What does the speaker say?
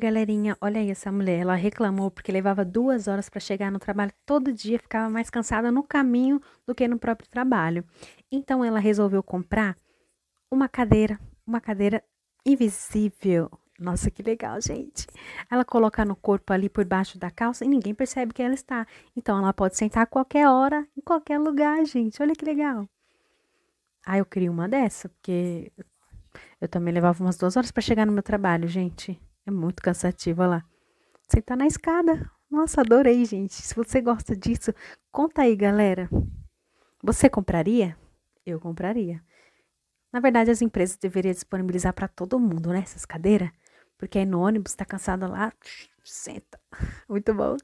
galerinha, olha aí essa mulher, ela reclamou porque levava duas horas para chegar no trabalho todo dia, ficava mais cansada no caminho do que no próprio trabalho. Então ela resolveu comprar uma cadeira, uma cadeira invisível. Nossa, que legal, gente. Ela coloca no corpo ali por baixo da calça e ninguém percebe que ela está. Então ela pode sentar a qualquer hora, em qualquer lugar, gente. Olha que legal. Ah, eu queria uma dessa, porque eu também levava umas duas horas para chegar no meu trabalho, gente. É muito olha lá. Sentar na escada. Nossa, adorei, gente. Se você gosta disso, conta aí, galera. Você compraria? Eu compraria. Na verdade, as empresas deveriam disponibilizar para todo mundo, né? Essas cadeiras. Porque aí no ônibus, tá cansado lá, senta. Muito bom.